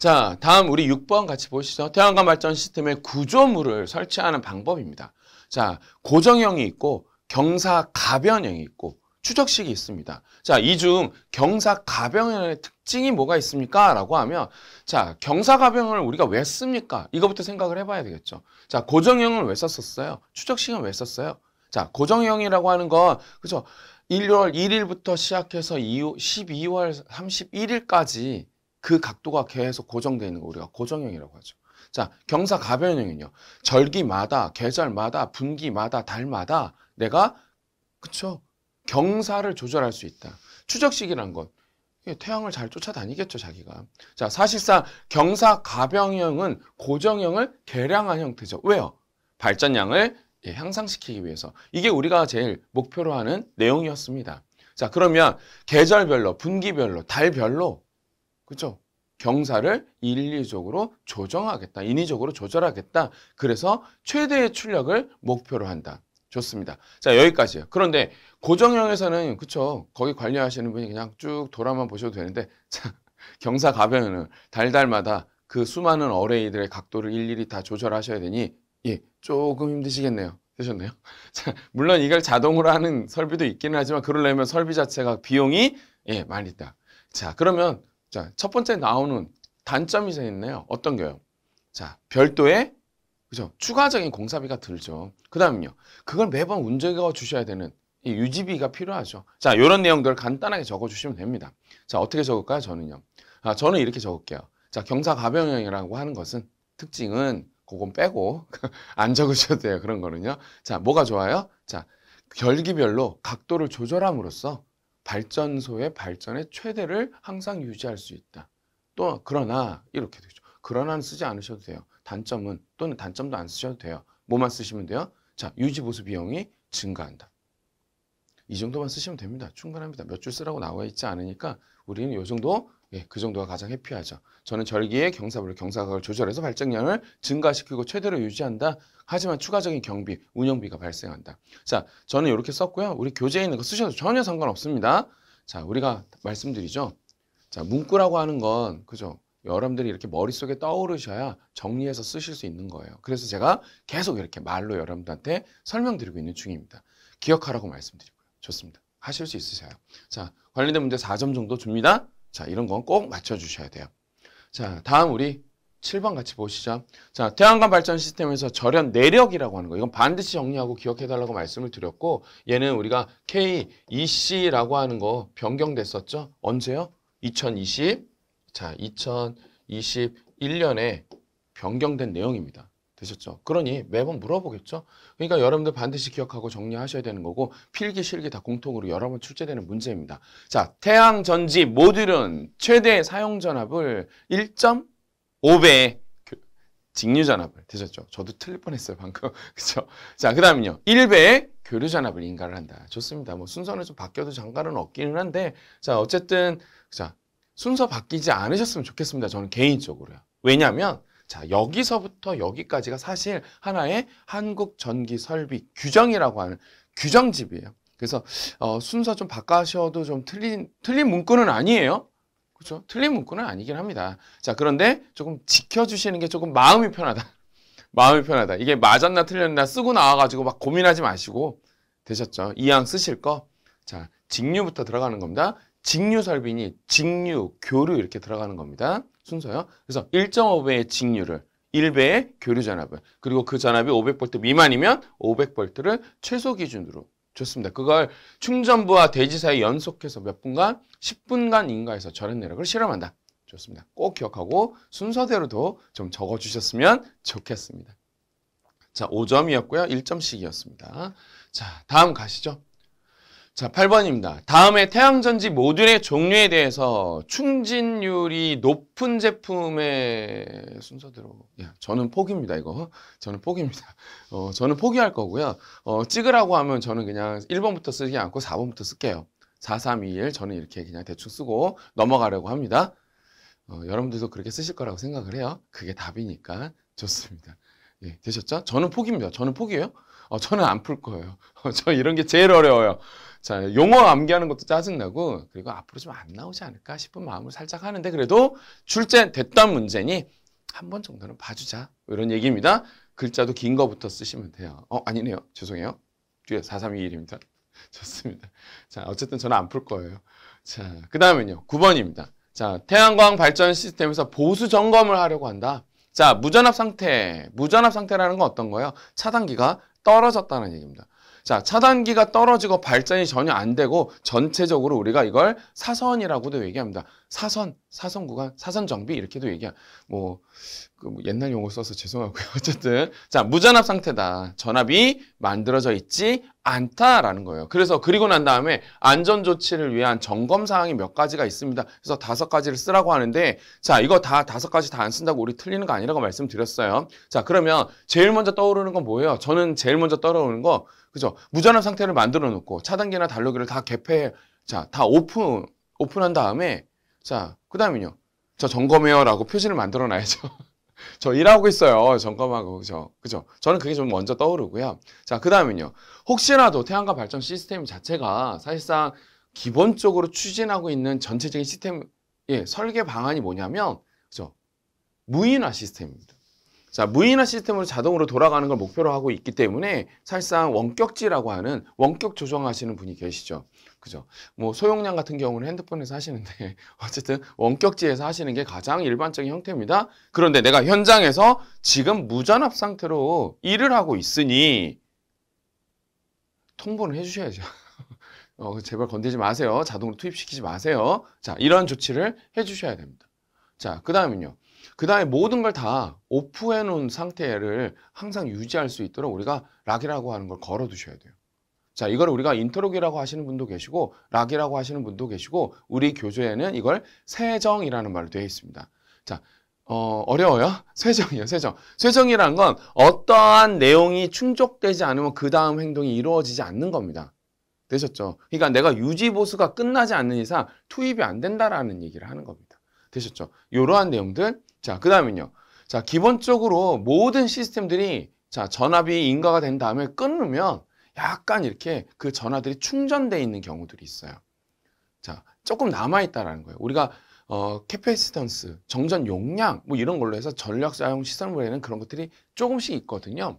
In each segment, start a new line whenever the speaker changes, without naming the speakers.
자, 다음 우리 6번 같이 보시죠. 태양광 발전 시스템의 구조물을 설치하는 방법입니다. 자, 고정형이 있고 경사 가변형이 있고 추적식이 있습니다. 자, 이 중 경사 가변형의 특징이 뭐가 있습니까? 라고 하면 자, 경사 가변형을 우리가 왜 씁니까? 이거부터 생각을 해봐야 되겠죠. 자, 고정형을 왜 썼었어요? 추적식은 왜 썼어요? 자, 고정형이라고 하는 건 그죠? 1월 1일부터 시작해서 12월 31일까지 그 각도가 계속 고정되어 있는 거 우리가 고정형이라고 하죠. 자, 경사 가변형은요. 절기마다, 계절마다, 분기마다, 달마다 내가 그쵸 경사를 조절할 수 있다. 추적식이란 건 태양을 잘 쫓아다니겠죠, 자기가. 자, 사실상 경사 가변형은 고정형을 개량한 형태죠. 왜요? 발전량을 예, 향상시키기 위해서. 이게 우리가 제일 목표로 하는 내용이었습니다. 자, 그러면 계절별로, 분기별로, 달별로 그렇죠? 경사를 일리적으로 조정하겠다. 인위적으로 조절하겠다. 그래서 최대의 출력을 목표로 한다. 좋습니다. 자, 여기까지요. 그런데 고정형에서는 그쵸 거기 관리하시는 분이 그냥 쭉 돌아만 보셔도 되는데 자, 경사 가변은 달달마다 그 수많은 어레이들의 각도를 일일이 다 조절하셔야 되니 예, 조금 힘드시겠네요. 되셨네요 자, 물론 이걸 자동으로 하는 설비도 있기는 하지만 그러려면 설비 자체가 비용이 예, 많이 있다. 자, 그러면 자, 첫 번째 나오는 단점이 있네요. 어떤 게요? 자, 별도의 그죠? 추가적인 공사비가 들죠. 그다음요. 그걸 매번 운전가 주셔야 되는 이 유지비가 필요하죠. 자, 이런 내용들 을 간단하게 적어 주시면 됩니다. 자, 어떻게 적을까요? 저는요. 아, 저는 이렇게 적을게요. 자, 경사 가변형이라고 하는 것은 특징은 그건 빼고 안 적으셔도 돼요. 그런 거는요. 자, 뭐가 좋아요? 자, 결기별로 각도를 조절함으로써 발전소의 발전의 최대를 항상 유지할 수 있다. 또 그러나 이렇게 되죠. 그러나는 쓰지 않으셔도 돼요. 단점은 또는 단점도 안 쓰셔도 돼요. 뭐만 쓰시면 돼요? 자, 유지보수 비용이 증가한다. 이 정도만 쓰시면 됩니다. 충분합니다. 몇 줄 쓰라고 나와 있지 않으니까 우리는 이 정도 예, 그 정도가 가장 해피하죠. 저는 절기에 경사부를 경사각을 조절해서 발전량을 증가시키고 최대로 유지한다. 하지만 추가적인 경비, 운영비가 발생한다. 자, 저는 이렇게 썼고요. 우리 교재에 있는 거 쓰셔도 전혀 상관없습니다. 자, 우리가 말씀드리죠. 자, 문구라고 하는 건 그죠? 여러분들이 이렇게 머릿속에 떠오르셔야 정리해서 쓰실 수 있는 거예요. 그래서 제가 계속 이렇게 말로 여러분들한테 설명드리고 있는 중입니다. 기억하라고 말씀드리고요. 좋습니다. 하실 수 있으세요. 자, 관련된 문제 4점 정도 줍니다. 자, 이런 건 꼭 맞춰주셔야 돼요. 자, 다음 우리 7번 같이 보시죠. 자, 태양광 발전 시스템에서 절연 내력이라고 하는 거. 이건 반드시 정리하고 기억해달라고 말씀을 드렸고, 얘는 우리가 KEC라고 하는 거 변경됐었죠. 언제요? 2020. 자, 2021년에 변경된 내용입니다. 되셨죠? 그러니 매번 물어보겠죠? 그러니까 여러분들 반드시 기억하고 정리하셔야 되는 거고 필기, 실기 다 공통으로 여러 번 출제되는 문제입니다. 자, 태양, 전지, 모듈은 최대 사용 전압을 1.5배 그 직류 전압을 되셨죠? 저도 틀릴 뻔했어요 방금 그렇죠? 자 그다음은요 1배 교류 전압을 인가를 한다. 좋습니다. 뭐 순서는 좀 바뀌어도 장가는 없기는 한데 자 어쨌든 자 순서 바뀌지 않으셨으면 좋겠습니다. 저는 개인적으로요. 왜냐하면 자, 여기서부터 여기까지가 사실 하나의 한국 전기 설비 규정이라고 하는 규정집이에요. 그래서 어, 순서 좀 바꿔셔도 좀 틀린 틀린 문구는 아니에요. 그렇죠? 틀린 문구는 아니긴 합니다. 자, 그런데 조금 지켜 주시는 게 조금 마음이 편하다. 마음이 편하다. 이게 맞았나 틀렸나 쓰고 나와 가지고 막 고민하지 마시고 되셨죠? 이왕 쓰실 거. 자, 직류부터 들어가는 겁니다. 직류 설비니 직류, 교류 이렇게 들어가는 겁니다. 순서요. 그래서 1.5배의 직류를 1배의 교류 전압을 그리고 그 전압이 500V 미만이면 500V를 최소 기준으로 줬습니다 그걸 충전부와 대지 사에 연속해서 몇 분간 10분간 인가해서 절연 내력을 실험한다. 좋습니다. 꼭 기억하고 순서대로도 좀 적어주셨으면 좋겠습니다. 자, 5점이었고요. 1점씩이었습니다. 자, 다음 가시죠. 자, 8번입니다. 다음에 태양전지 모듈의 종류에 대해서 충진율이 높은 제품의 순서대로 야, 저는 포기입니다, 이거. 어? 저는 포기입니다. 어, 저는 포기할 거고요. 어, 찍으라고 하면 저는 그냥 1번부터 쓰지 않고 4번부터 쓸게요. 4, 3, 2, 1 저는 이렇게 그냥 대충 쓰고 넘어가려고 합니다. 어, 여러분들도 그렇게 쓰실 거라고 생각을 해요. 그게 답이니까 좋습니다. 예, 되셨죠? 저는 포기입니다. 저는 포기예요. 어, 저는 안 풀 거예요. 저 이런 게 제일 어려워요. 자, 용어 암기하는 것도 짜증나고, 그리고 앞으로 좀 안 나오지 않을까 싶은 마음을 살짝 하는데, 그래도 출제 됐던 문제니 한 번 정도는 봐주자. 이런 얘기입니다. 글자도 긴 거부터 쓰시면 돼요. 어, 아니네요. 죄송해요. 뒤에 4321입니다. 좋습니다. 자, 어쨌든 저는 안 풀 거예요. 자, 그 다음은요. 9번입니다. 자, 태양광 발전 시스템에서 보수 점검을 하려고 한다. 자, 무전압 상태. 무전압 상태라는 건 어떤 거예요? 차단기가 떨어졌다는 얘기입니다. 자, 차단기가 떨어지고 발전이 전혀 안 되고 전체적으로 우리가 이걸 사선이라고도 얘기합니다. 사선, 사선 구간, 사선 정비 이렇게도 얘기야. 뭐, 그 뭐 옛날 용어 써서 죄송하고요. 어쨌든 자 무전압 상태다. 전압이 만들어져 있지 않다라는 거예요. 그래서 그리고 난 다음에 안전 조치를 위한 점검 사항이 몇 가지가 있습니다. 그래서 다섯 가지를 쓰라고 하는데 자 이거 다 다섯 가지 다 안 쓴다고 우리 틀리는 거 아니라고 말씀드렸어요. 자 그러면 제일 먼저 떠오르는 건 뭐예요? 저는 제일 먼저 떠오르는 거 그죠? 무전압 상태를 만들어 놓고 차단기나 달러기를다 개폐 자다 오픈 오픈한 다음에 자, 그 다음은요. 저 점검해요라고 표시를 만들어 놔야죠. 저 일하고 있어요. 점검하고 그죠? 그죠? 저는 그게 좀 먼저 떠오르고요. 자, 그다음은요. 혹시라도 태양과 발전 시스템 자체가 사실상 기본적으로 추진하고 있는 전체적인 시스템 예, 설계 방안이 뭐냐면 그죠? 무인화 시스템입니다. 자, 무인화 시스템으로 자동으로 돌아가는 걸 목표로 하고 있기 때문에 사실상 원격지라고 하는 원격 조정하시는 분이 계시죠. 그죠? 뭐 소용량 같은 경우는 핸드폰에서 하시는데 어쨌든 원격지에서 하시는 게 가장 일반적인 형태입니다. 그런데 내가 현장에서 지금 무전합 상태로 일을 하고 있으니 통보를 해주셔야죠. 어, 제발 건드리지 마세요. 자동으로 투입시키지 마세요. 자, 이런 조치를 해주셔야 됩니다. 자, 그 다음은요. 그 다음에 모든 걸 다 오프해놓은 상태를 항상 유지할 수 있도록 우리가 락이라고 하는 걸 걸어두셔야 돼요. 자, 이걸 우리가 인터로기라고 하시는 분도 계시고 락이라고 하시는 분도 계시고 우리 교재에는 이걸 세정이라는 말로 되어 있습니다. 자, 어, 어려워요? 세정이요세정세정이란건 어떠한 내용이 충족되지 않으면 그 다음 행동이 이루어지지 않는 겁니다. 되셨죠? 그러니까 내가 유지보수가 끝나지 않는 이상 투입이 안 된다라는 얘기를 하는 겁니다. 되셨죠? 이러한 내용들. 자, 그 다음은요. 자, 기본적으로 모든 시스템들이 자, 전압이 인가가 된 다음에 끊으면 약간 이렇게 그 전화들이 충전돼 있는 경우들이 있어요. 자, 조금 남아 있다라는 거예요. 우리가 어, 캐패시턴스, 정전 용량 뭐 이런 걸로 해서 전력 사용 시설물에는 그런 것들이 조금씩 있거든요.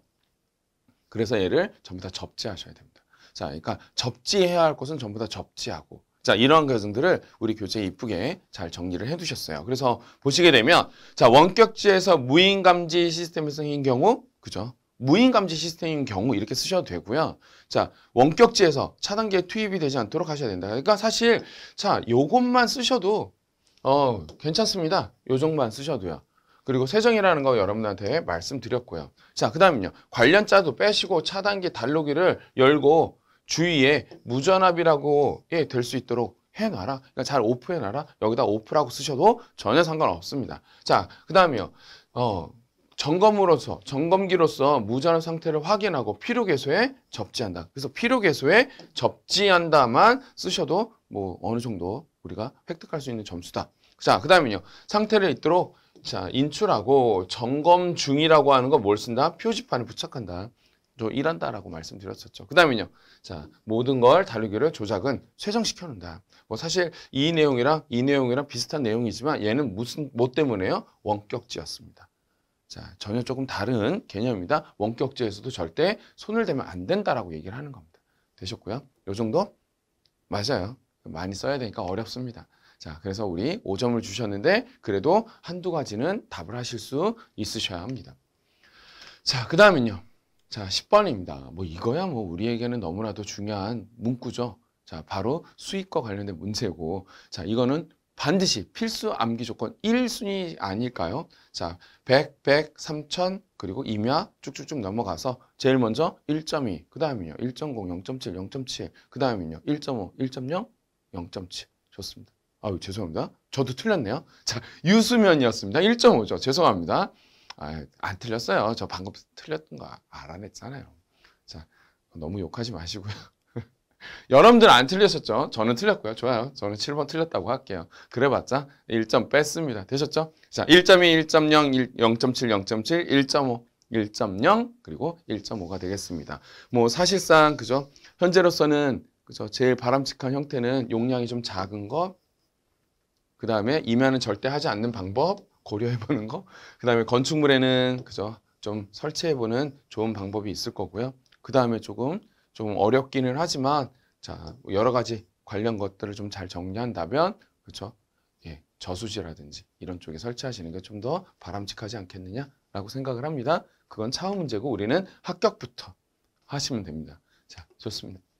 그래서 얘를 전부 다 접지하셔야 됩니다. 자, 그러니까 접지해야 할 것은 전부 다 접지하고 자, 이러한 과정들을 우리 교재에 이쁘게 잘 정리를 해 두셨어요. 그래서 보시게 되면, 자, 원격지에서 무인 감지 시스템에서인 경우, 그죠? 무인 감지 시스템인 경우 이렇게 쓰셔도 되고요. 자, 원격지에서 차단기에 투입이 되지 않도록 하셔야 된다. 그러니까 사실 자, 요것만 쓰셔도 어, 괜찮습니다. 요정만 쓰셔도요. 그리고 세정이라는 거 여러분한테 말씀드렸고요. 자, 그 다음은요. 관련자도 빼시고 차단기 달로기를 열고 주위에 무전압이라고 예, 될 수 있도록 해놔라. 그러니까 잘 오프해놔라. 여기다 오프라고 쓰셔도 전혀 상관없습니다. 자, 그 다음이요. 어, 점검으로서 점검기로서 무자한 상태를 확인하고 필요 개소에 접지한다. 그래서 필요 개소에 접지한다만 쓰셔도 뭐 어느 정도 우리가 획득할 수 있는 점수다. 자, 그다음은요. 상태를 있도록 자, 인출하고 점검 중이라고 하는 거 뭘 쓴다? 표지판에 부착한다. 또 일한다라고 말씀드렸었죠. 그다음은요. 자, 모든 걸다루기로 조작은 최정시켜 놓는다. 뭐 사실 이 내용이랑 이 내용이랑 비슷한 내용이지만 얘는 무슨 뭐 때문에요? 원격지였습니다. 자, 전혀 조금 다른 개념입니다. 원격제에서도 절대 손을 대면 안 된다라고 얘기를 하는 겁니다. 되셨고요. 요 정도? 맞아요. 많이 써야 되니까 어렵습니다. 자, 그래서 우리 5점을 주셨는데 그래도 한두 가지는 답을 하실 수 있으셔야 합니다. 자, 그 다음은요. 자, 10번입니다. 뭐 이거야 뭐 우리에게는 너무나도 중요한 문구죠. 자, 바로 수익과 관련된 문제고 자, 이거는 반드시 필수 암기 조건 1순위 아닐까요? 자, 100, 100, 3000, 그리고 임야 쭉쭉쭉 넘어가서 제일 먼저 1.2, 그 다음이요. 1.0, 0.7, 0.7, 그 다음이요. 1.5, 1.0, 0.7. 좋습니다. 아유, 죄송합니다. 저도 틀렸네요. 자, 유수면이었습니다. 1.5죠. 죄송합니다. 아, 안 틀렸어요. 저 방금 틀렸던 거 알아냈잖아요. 자, 너무 욕하지 마시고요. 여러분들안 틀렸었죠? 저는 틀렸고요. 좋아요. 저는 7번 틀렸다고 할게요. 그래봤자 1점 뺐습니다. 되셨죠? 자, 1.2, 1.0, 0.7, 0.7, 1.5, 1.0 그리고 1.5가 되겠습니다. 뭐 사실상 그죠? 현재로서는 그죠? 제일 바람직한 형태는 용량이 좀 작은 거, 그 다음에 임야는 절대 하지 않는 방법 고려해보는 거, 그 다음에 건축물에는 그죠? 좀 설치해보는 좋은 방법이 있을 거고요. 그 다음에 조금 좀 어렵기는 하지만 자 여러 가지 관련 것들을 좀 잘 정리한다면 그렇죠 예 저수지라든지 이런 쪽에 설치하시는 게 좀 더 바람직하지 않겠느냐라고 생각을 합니다 그건 차후 문제고 우리는 합격부터 하시면 됩니다 자 좋습니다